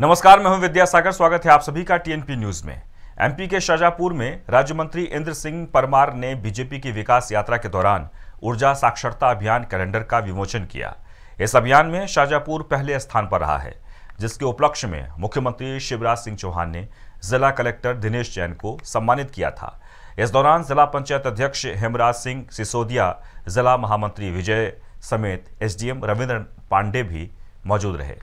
नमस्कार मैं हूं विद्यासागर स्वागत है आप सभी का टीएनपी न्यूज में एमपी के शाजापुर में राज्य मंत्री इंद्र सिंह परमार ने बीजेपी की विकास यात्रा के दौरान ऊर्जा साक्षरता अभियान कैलेंडर का विमोचन किया इस अभियान में शाजापुर पहले स्थान पर रहा है जिसके उपलक्ष्य में मुख्यमंत्री शिवराज सिंह चौहान ने जिला कलेक्टर दिनेश जैन को सम्मानित किया था इस दौरान जिला पंचायत अध्यक्ष हेमराज सिंह सिसोदिया जिला महामंत्री विजय समेत एसडीएम रविंद्र पांडे भी मौजूद रहे